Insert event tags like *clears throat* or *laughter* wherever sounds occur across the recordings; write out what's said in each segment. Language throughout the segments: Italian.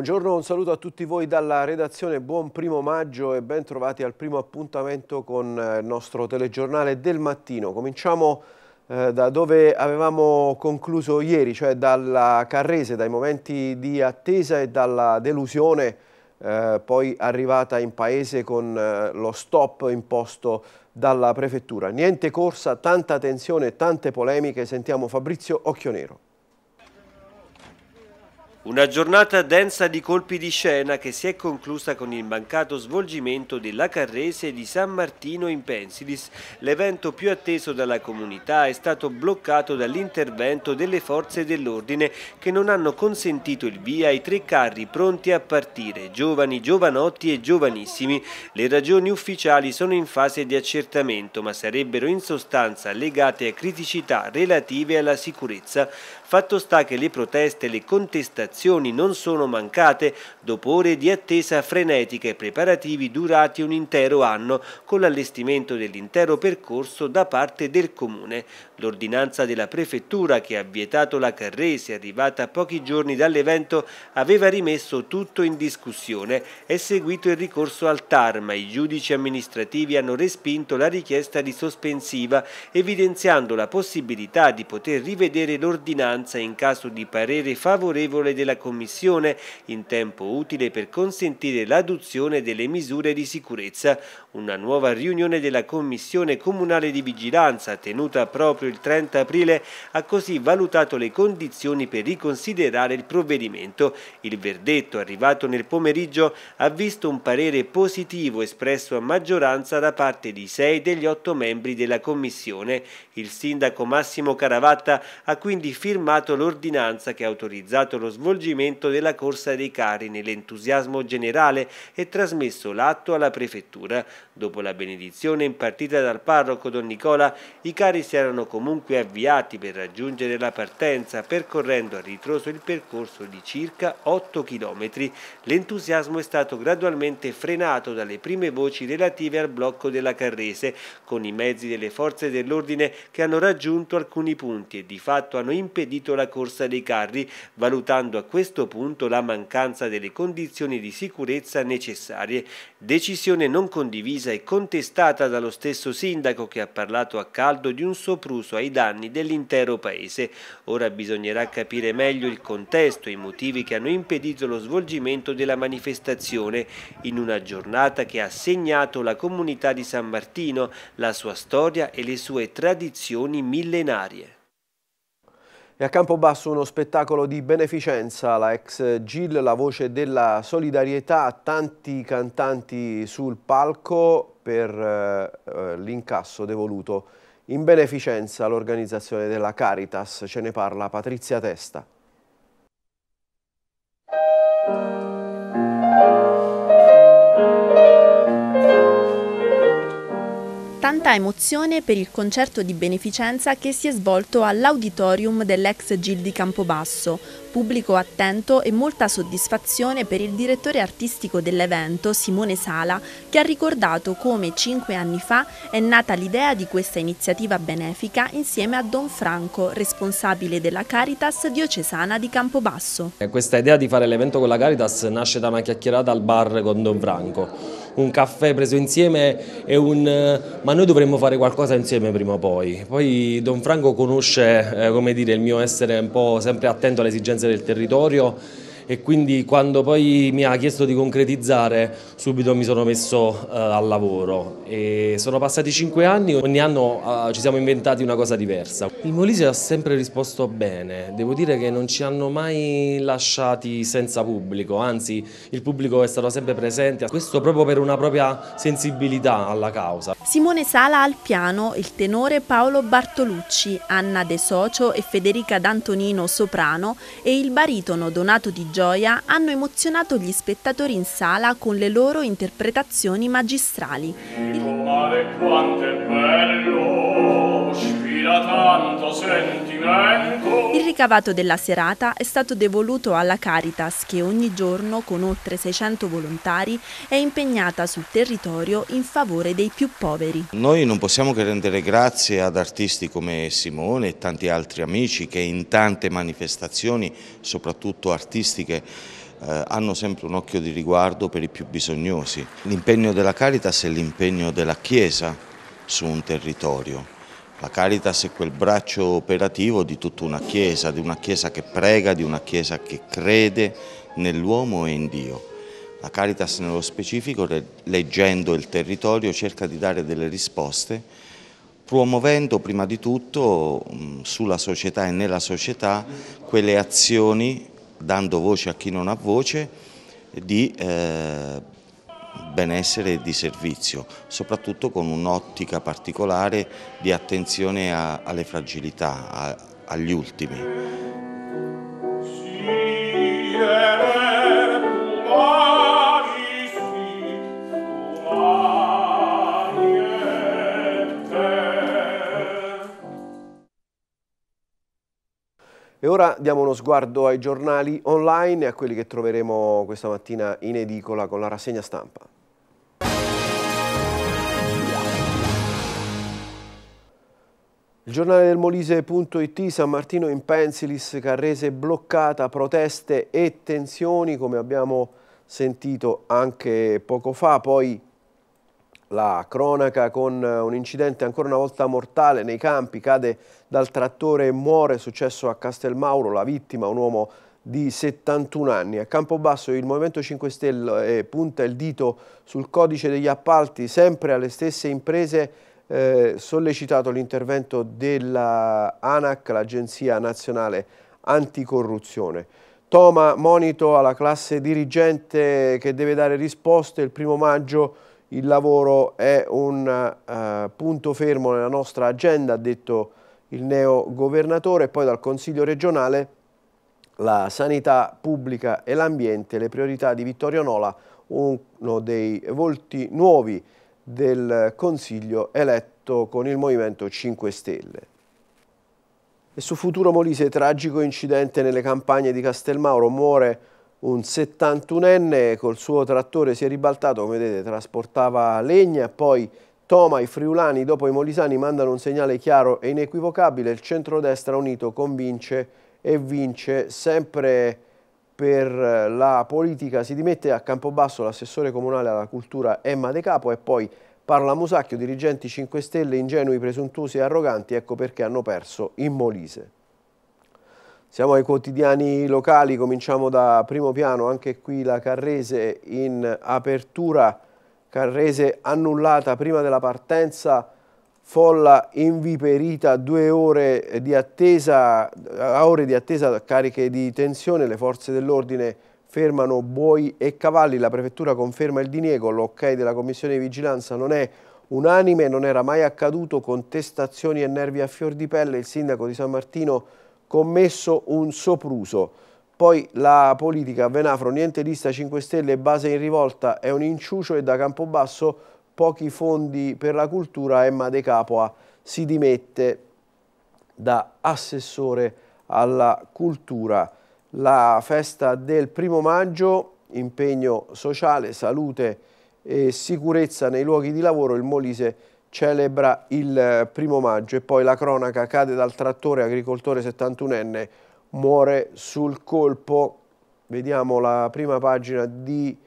Buongiorno, un saluto a tutti voi dalla redazione, buon primo maggio e bentrovati al primo appuntamento con eh, il nostro telegiornale del mattino. Cominciamo eh, da dove avevamo concluso ieri, cioè dalla Carrese, dai momenti di attesa e dalla delusione eh, poi arrivata in paese con eh, lo stop imposto dalla prefettura. Niente corsa, tanta tensione, tante polemiche, sentiamo Fabrizio Occhionero. Una giornata densa di colpi di scena che si è conclusa con il mancato svolgimento della Carrese di San Martino in Pensilis. L'evento più atteso dalla comunità è stato bloccato dall'intervento delle forze dell'ordine che non hanno consentito il via ai tre carri pronti a partire, giovani, giovanotti e giovanissimi. Le ragioni ufficiali sono in fase di accertamento ma sarebbero in sostanza legate a criticità relative alla sicurezza. Fatto sta che le proteste e le contestazioni non sono mancate dopo ore di attesa frenetica e preparativi durati un intero anno con l'allestimento dell'intero percorso da parte del Comune. L'ordinanza della Prefettura che ha vietato la Carrese arrivata pochi giorni dall'evento aveva rimesso tutto in discussione. È seguito il ricorso al TAR ma i giudici amministrativi hanno respinto la richiesta di sospensiva evidenziando la possibilità di poter rivedere l'ordinanza maggioranza in caso di parere favorevole della Commissione in tempo utile per consentire l'adozione delle misure di sicurezza. Una nuova riunione della Commissione Comunale di Vigilanza tenuta proprio il 30 aprile ha così valutato le condizioni per riconsiderare il provvedimento. Il verdetto arrivato nel pomeriggio ha visto un parere positivo espresso a maggioranza da parte di sei degli otto membri della Commissione. Il sindaco Massimo Caravatta ha quindi firmato confermato l'ordinanza che ha autorizzato lo svolgimento della corsa dei carri nell'entusiasmo generale e trasmesso l'atto alla prefettura. Dopo la benedizione impartita dal parroco Don Nicola, i carri si erano comunque avviati per raggiungere la partenza, percorrendo a ritroso il percorso di circa 8 chilometri. L'entusiasmo è stato gradualmente frenato dalle prime voci relative al blocco della Carrese, con i mezzi delle forze dell'ordine che hanno raggiunto alcuni punti e di fatto hanno impedito seguito la corsa dei carri, valutando a questo punto la mancanza delle condizioni di sicurezza necessarie. Decisione non condivisa e contestata dallo stesso sindaco che ha parlato a caldo di un sopruso ai danni dell'intero paese. Ora bisognerà capire meglio il contesto e i motivi che hanno impedito lo svolgimento della manifestazione in una giornata che ha segnato la comunità di San Martino, la sua storia e le sue tradizioni millenarie. E a Campobasso uno spettacolo di beneficenza, la ex Gil, la voce della solidarietà, tanti cantanti sul palco per eh, eh l'incasso devoluto in beneficenza all'organizzazione della Caritas. Ce ne parla Patrizia Testa. tanta emozione per il concerto di beneficenza che si è svolto all'auditorium dell'ex Gil di Campobasso. Pubblico attento e molta soddisfazione per il direttore artistico dell'evento, Simone Sala, che ha ricordato come cinque anni fa è nata l'idea di questa iniziativa benefica insieme a Don Franco, responsabile della Caritas diocesana di Campobasso. Questa idea di fare l'evento con la Caritas nasce da una chiacchierata al bar con Don Franco un caffè preso insieme e un... Eh, ma noi dovremmo fare qualcosa insieme prima o poi. Poi Don Franco conosce, eh, come dire, il mio essere un po' sempre attento alle esigenze del territorio e quindi quando poi mi ha chiesto di concretizzare subito mi sono messo eh, al lavoro e sono passati cinque anni, ogni anno eh, ci siamo inventati una cosa diversa. Il Molise ha sempre risposto bene, devo dire che non ci hanno mai lasciati senza pubblico, anzi il pubblico è stato sempre presente, questo proprio per una propria sensibilità alla causa. Simone Sala al piano, il tenore Paolo Bartolucci, Anna De Socio e Federica D'Antonino soprano e il baritono Donato Di Gio gioia hanno emozionato gli spettatori in sala con le loro interpretazioni magistrali. Il abbia tanto sentimento. Il ricavato della serata è stato devoluto alla Caritas che ogni giorno con oltre 600 volontari è impegnata sul territorio in favore dei più poveri. Noi non possiamo che rendere grazie ad artisti come Simone e tanti altri amici che in tante manifestazioni, soprattutto artistiche, eh, hanno sempre un occhio di riguardo per i più bisognosi. L'impegno della Caritas è l'impegno della Chiesa su un territorio. La Caritas è quel braccio operativo di tutta una Chiesa, di una Chiesa che prega, di una Chiesa che crede nell'uomo e in Dio. La Caritas nello specifico, leggendo il territorio, cerca di dare delle risposte, promuovendo prima di tutto mm, sulla società e nella società quelle azioni, dando voce a chi non ha voce, di eh, benessere e di servizio, soprattutto con un'ottica particolare di attenzione a, alle fragilità, a, agli ultimi. E ora diamo uno sguardo ai giornali online e a quelli che troveremo questa mattina in edicola con la rassegna stampa. Il giornale del Molise.it, San Martino in Pensilis, Carrese bloccata, proteste e tensioni come abbiamo sentito anche poco fa, poi la cronaca con eh, un incidente ancora una volta mortale nei campi, cade dal trattore e muore, successo a Castelmauro, la vittima un uomo di 71 anni. A Campobasso il Movimento 5 Stelle eh, punta il dito sul codice degli appalti, sempre alle stesse imprese eh, sollecitato l'intervento dell'ANAC, l'Agenzia Nazionale Anticorruzione. Toma monito alla classe dirigente che deve dare risposte il primo maggio il lavoro è un eh, punto fermo nella nostra agenda, ha detto il neo governatore, poi dal Consiglio regionale la sanità pubblica e l'ambiente, le priorità di Vittorio Nola, uno dei volti nuovi del Consiglio eletto con il Movimento 5 Stelle. E su Futuro Molise, tragico incidente nelle campagne di Castelmauro, muore un 71enne col suo trattore si è ribaltato, come vedete trasportava legna, e poi Toma, i friulani dopo i molisani mandano un segnale chiaro e inequivocabile, il centrodestra unito convince e vince sempre per eh, la politica si dimette a Campobasso l'assessore comunale alla cultura Emma De Capo e poi parla Musacchio, dirigenti 5 Stelle ingenui, presuntuosi e arroganti, ecco perché hanno perso in Molise. Siamo ai quotidiani locali, cominciamo da primo piano, anche qui la Carrese in apertura, Carrese annullata prima della partenza, folla inviperita, due ore di attesa, ore di attesa cariche di tensione, le forze dell'ordine fermano buoi e cavalli, la prefettura conferma il diniego, l'ok della commissione di vigilanza non è unanime, non era mai accaduto, contestazioni e nervi a fior di pelle, il sindaco di San Martino commesso un sopruso. Poi la politica, Venafro, niente lista 5 Stelle, base in rivolta, è un inciucio e da Campobasso pochi fondi per la cultura, Emma De Capua si dimette da assessore alla cultura. La festa del primo maggio, impegno sociale, salute e sicurezza nei luoghi di lavoro, il Molise celebra il eh, primo maggio e poi la cronaca cade dal trattore, agricoltore 71enne muore sul colpo. Vediamo la prima pagina di,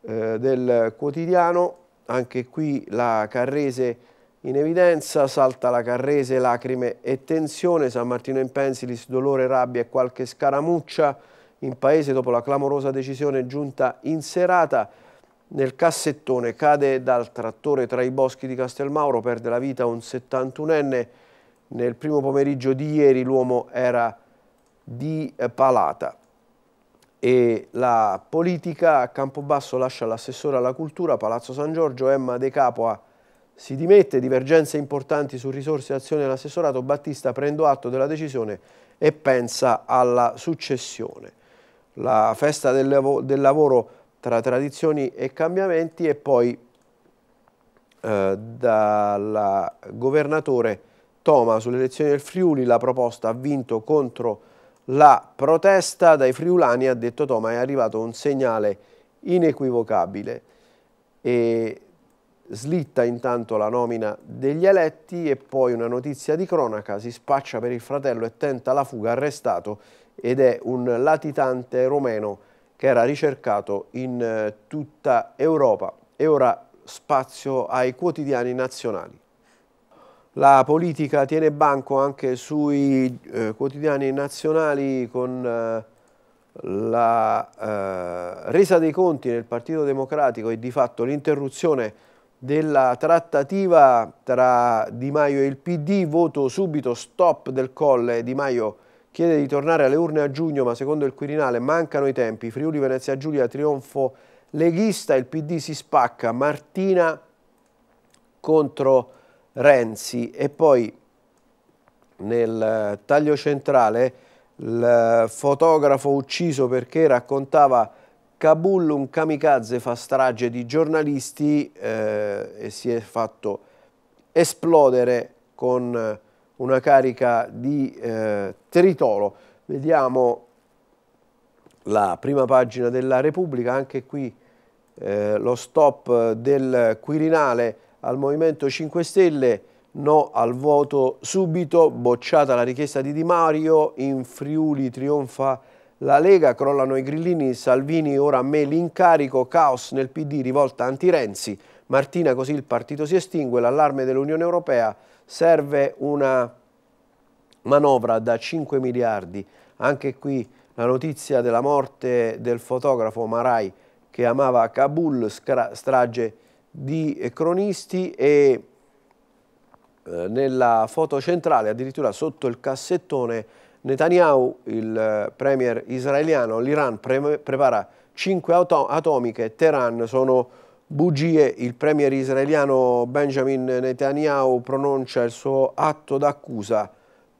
eh, del quotidiano, anche qui la Carrese in evidenza, salta la Carrese, lacrime e tensione, San Martino in pensilis, dolore, rabbia e qualche scaramuccia in paese dopo la clamorosa decisione giunta in serata. Nel cassettone cade dal trattore tra i boschi di Castelmauro, perde la vita un 71enne. Nel primo pomeriggio di ieri l'uomo era di Palata e la politica a Campobasso lascia l'assessore alla cultura Palazzo San Giorgio, Emma De Capua si dimette, divergenze importanti su risorse e azioni dell'assessorato, Battista prendo atto della decisione e pensa alla successione. La festa del, lav del lavoro tra tradizioni e cambiamenti e poi eh, dal governatore Toma sulle elezioni del Friuli la proposta ha vinto contro la protesta dai friulani, ha detto Toma, è arrivato un segnale inequivocabile e slitta intanto la nomina degli eletti e poi una notizia di cronaca, si spaccia per il fratello e tenta la fuga arrestato ed è un latitante romeno che era ricercato in eh, tutta Europa e ora spazio ai quotidiani nazionali. La politica tiene banco anche sui eh, quotidiani nazionali con eh, la eh, resa dei conti nel Partito Democratico e di fatto l'interruzione della trattativa tra Di Maio e il PD, voto subito, stop del colle, Di Maio chiede di tornare alle urne a giugno ma secondo il Quirinale mancano i tempi, Friuli Venezia Giulia trionfo leghista, il PD si spacca, Martina contro Renzi e poi nel taglio centrale il fotografo ucciso perché raccontava Kabul un kamikaze fa strage di giornalisti eh, e si è fatto esplodere con una carica di eh, tritolo. Vediamo la prima pagina della Repubblica, anche qui eh, lo stop del Quirinale al Movimento 5 Stelle, no al voto subito, bocciata la richiesta di Di Mario, in Friuli trionfa la Lega, crollano i grillini, Salvini ora a me l'incarico, caos nel PD, rivolta anti-Renzi, Martina così il partito si estingue, l'allarme dell'Unione Europea, serve una manovra da 5 miliardi, anche qui la notizia della morte del fotografo Marai che amava Kabul, strage di eh, cronisti e eh, nella foto centrale, addirittura sotto il cassettone, Netanyahu, il eh, premier israeliano, l'Iran pre prepara cinque auto atomiche, Teheran sono bugie, il premier israeliano Benjamin Netanyahu pronuncia il suo atto d'accusa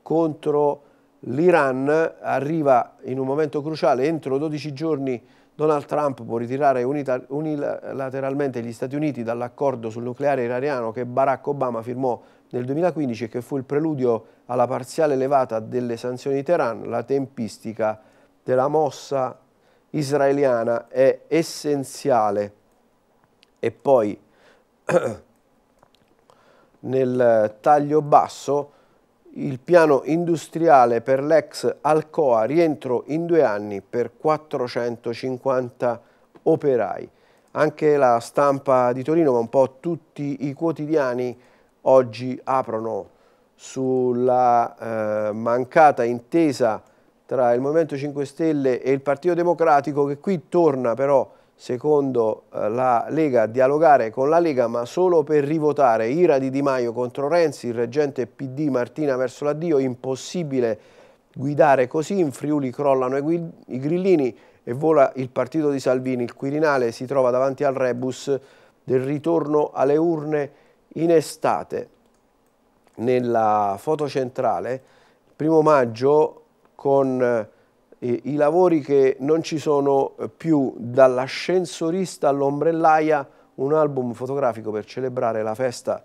contro l'Iran, arriva in un momento cruciale, entro 12 giorni Donald Trump può ritirare unilateralmente gli Stati Uniti dall'accordo sul nucleare iraniano che Barack Obama firmò nel 2015 e che fu il preludio alla parziale levata delle sanzioni di Teheran, la tempistica della mossa israeliana è essenziale. E poi *clears throat* nel taglio basso il piano industriale per l'ex Alcoa rientro in due anni per 450 operai. Anche la stampa di Torino, ma un po' tutti i quotidiani oggi aprono sulla eh, mancata intesa tra il Movimento 5 Stelle e il Partito Democratico che qui torna però secondo eh, la Lega, dialogare con la Lega ma solo per rivotare ira di Di Maio contro Renzi, il reggente PD Martina verso l'addio, impossibile guidare così, in Friuli crollano i, grillini e vola il partito di Salvini, il Quirinale si trova davanti al rebus del ritorno alle urne in estate. Nella foto centrale, primo maggio con eh, i lavori che non ci sono eh, più dall'ascensorista all'ombrellaia, un album fotografico per celebrare la festa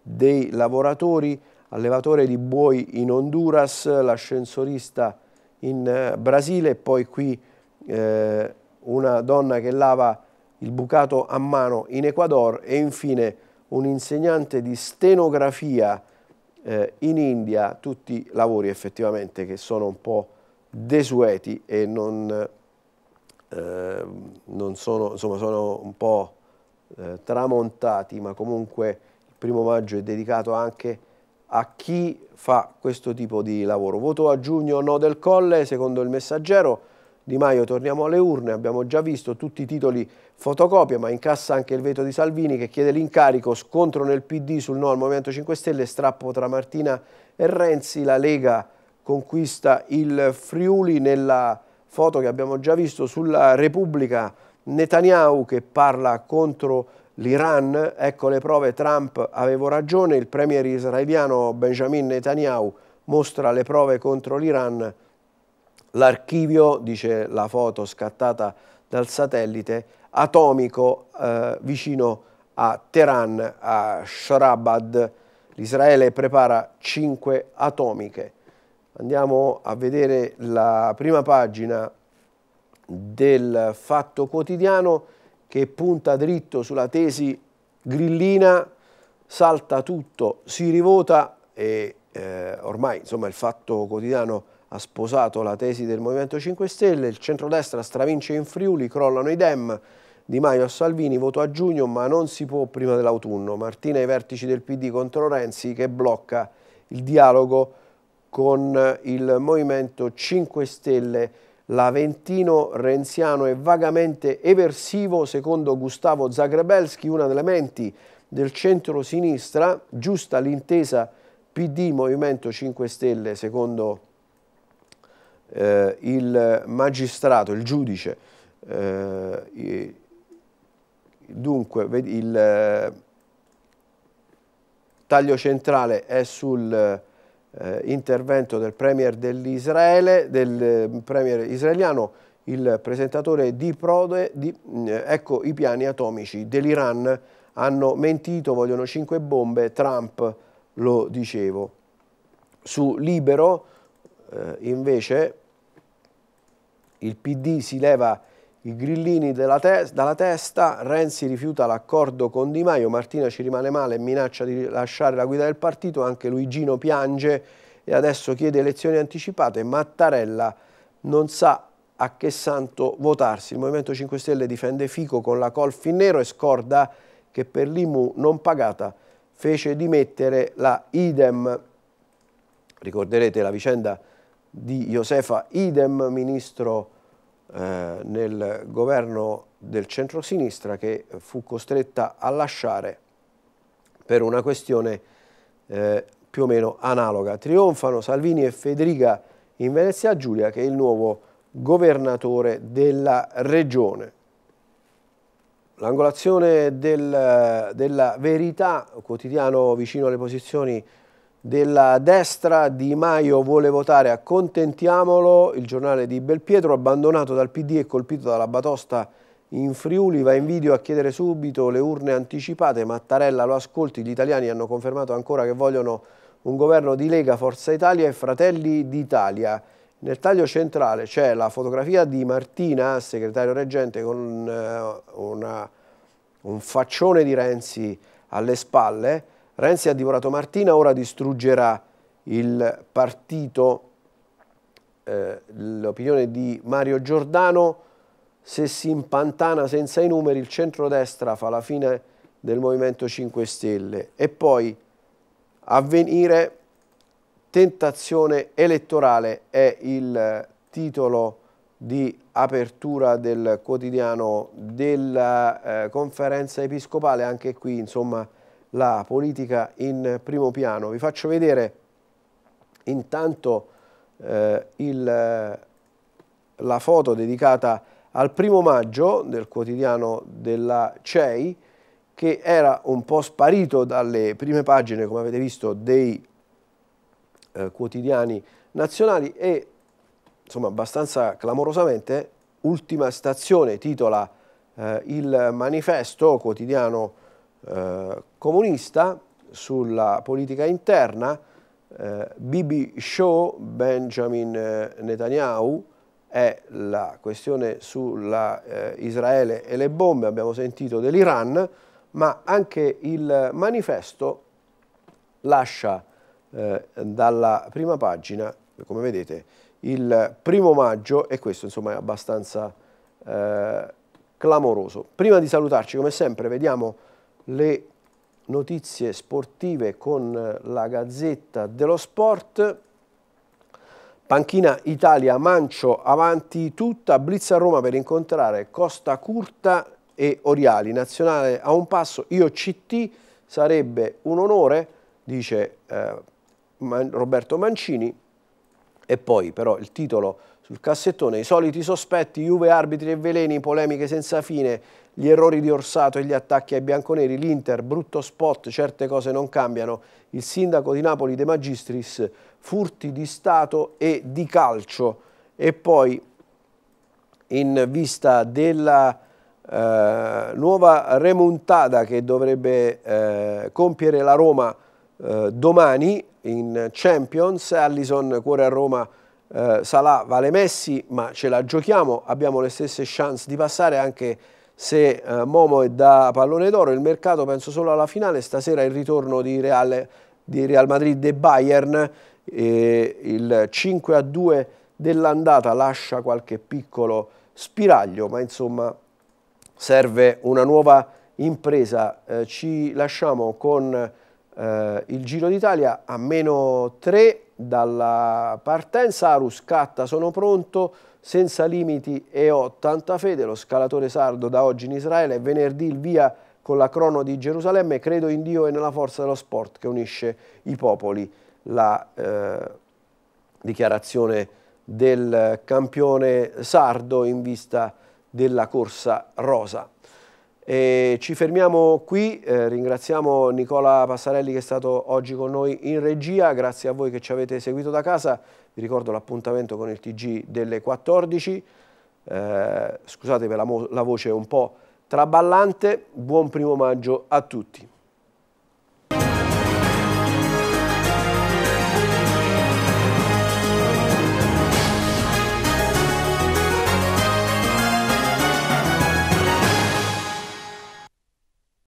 dei lavoratori, allevatore di buoi in Honduras, l'ascensorista in eh, Brasile e poi qui eh, una donna che lava il bucato a mano in Ecuador e infine un insegnante di stenografia eh, in India, tutti lavori effettivamente che sono un po' desueti e non, eh, non sono, insomma, sono un po' eh, tramontati, ma comunque il primo maggio è dedicato anche a chi fa questo tipo di lavoro. Voto a giugno no del Colle, secondo il messaggero, di Maio torniamo alle urne, abbiamo già visto tutti i titoli fotocopia, ma incassa anche il veto di Salvini che chiede l'incarico, scontro nel PD sul no al Movimento 5 Stelle, strappo tra Martina e Renzi, la Lega conquista il Friuli nella foto che abbiamo già visto sulla Repubblica Netanyahu che parla contro l'Iran, ecco le prove Trump avevo ragione, il premier israeliano Benjamin Netanyahu mostra le prove contro l'Iran, l'archivio, dice la foto scattata dal satellite, atomico eh, vicino a Teheran, a Shorabad, l'Israele prepara 5 atomiche. Andiamo a vedere la prima pagina del Fatto Quotidiano che punta dritto sulla tesi grillina, salta tutto, si rivota e eh, ormai insomma, il Fatto Quotidiano ha sposato la tesi del Movimento 5 Stelle, il centrodestra stravince in Friuli, crollano i Dem, Di Maio a Salvini, voto a giugno ma non si può prima dell'autunno, Martina ai vertici del PD contro Renzi che blocca il dialogo con il Movimento 5 Stelle l'Aventino renziano è vagamente eversivo, secondo Gustavo Zagrebelski, una delle menti del centro-sinistra, giusta l'intesa PD Movimento 5 Stelle, secondo eh, il magistrato, il giudice, eh, dunque il eh, taglio centrale è sul eh, intervento del premier dell'Israele, del eh, premier israeliano, il presentatore di Prode, di, eh, ecco i piani atomici dell'Iran, hanno mentito, vogliono cinque bombe, Trump lo dicevo. Su Libero eh, invece il PD si leva i grillini te dalla testa, Renzi rifiuta l'accordo con Di Maio, Martina ci rimane male e minaccia di lasciare la guida del partito, anche Luigino piange e adesso chiede elezioni anticipate, Mattarella non sa a che santo votarsi. Il Movimento 5 Stelle difende Fico con la colf in nero e scorda che per l'IMU non pagata fece dimettere la IDEM. Ricorderete la vicenda di Josefa IDEM, ministro eh, nel governo del centro-sinistra che fu costretta a lasciare per una questione eh, più o meno analoga. Trionfano Salvini e Federica in Venezia Giulia che è il nuovo governatore della regione. L'angolazione del, della verità, quotidiano vicino alle posizioni della destra Di Maio vuole votare accontentiamolo, il giornale di Belpietro abbandonato dal PD e colpito dalla batosta in Friuli va in video a chiedere subito le urne anticipate, Mattarella lo ascolti, gli italiani hanno confermato ancora che vogliono un governo di Lega, Forza Italia e Fratelli d'Italia. Nel taglio centrale c'è la fotografia di Martina, segretario reggente, con eh, una, un faccione di Renzi alle spalle, Renzi ha divorato Martina, ora distruggerà il partito. Eh, L'opinione di Mario Giordano, se si impantana senza i numeri, il centrodestra fa la fine del Movimento 5 Stelle. E poi avvenire tentazione elettorale è il titolo di apertura del quotidiano della eh, conferenza episcopale, anche qui insomma la politica in primo piano. Vi faccio vedere intanto eh, il, eh, la foto dedicata al primo maggio del quotidiano della CEI che era un po' sparito dalle prime pagine, come avete visto, dei eh, quotidiani nazionali e insomma abbastanza clamorosamente ultima stazione titola eh, il manifesto quotidiano eh, comunista, sulla politica interna, eh, Bibi Shaw, Benjamin eh, Netanyahu è la questione sulla eh, Israele e le bombe, abbiamo sentito dell'Iran, ma anche il manifesto lascia eh, dalla prima pagina, come vedete, il primo maggio e questo insomma è abbastanza eh, clamoroso. Prima di salutarci, come sempre, vediamo le notizie sportive con eh, la Gazzetta dello Sport. Panchina Italia Mancio avanti tutta, blitz a Roma per incontrare Costa Curta e Oriali. Nazionale a un passo, io CT, sarebbe un onore, dice eh, Roberto Mancini. E poi però il titolo sul cassettone, i soliti sospetti, Juve arbitri e veleni, polemiche senza fine, gli errori di Orsato e gli attacchi ai bianconeri, l'Inter, brutto spot, certe cose non cambiano, il sindaco di Napoli De Magistris, furti di Stato e di calcio e poi in vista della eh, nuova remontata che dovrebbe eh, compiere la Roma eh, domani in Champions, Allison cuore a Roma eh, Salà vale Messi ma ce la giochiamo, abbiamo le stesse chance di passare anche se eh, Momo è da pallone d'oro, il mercato penso solo alla finale, stasera il ritorno di Real, di Real Madrid e Bayern, e il 5 a 2 dell'andata lascia qualche piccolo spiraglio, ma insomma serve una nuova impresa. Eh, ci lasciamo con eh, il Giro d'Italia a meno 3 dalla partenza, Arus scatta, sono pronto, senza limiti e ho tanta fede, lo scalatore sardo da oggi in Israele, venerdì il via con la crono di Gerusalemme, credo in Dio e nella forza dello sport che unisce i popoli, la eh, dichiarazione del campione sardo in vista della corsa rosa. E ci fermiamo qui, eh, ringraziamo Nicola Passarelli che è stato oggi con noi in regia, grazie a voi che ci avete seguito da casa vi ricordo l'appuntamento con il TG delle 14, eh, scusate per la, la voce un po' traballante, buon primo maggio a tutti.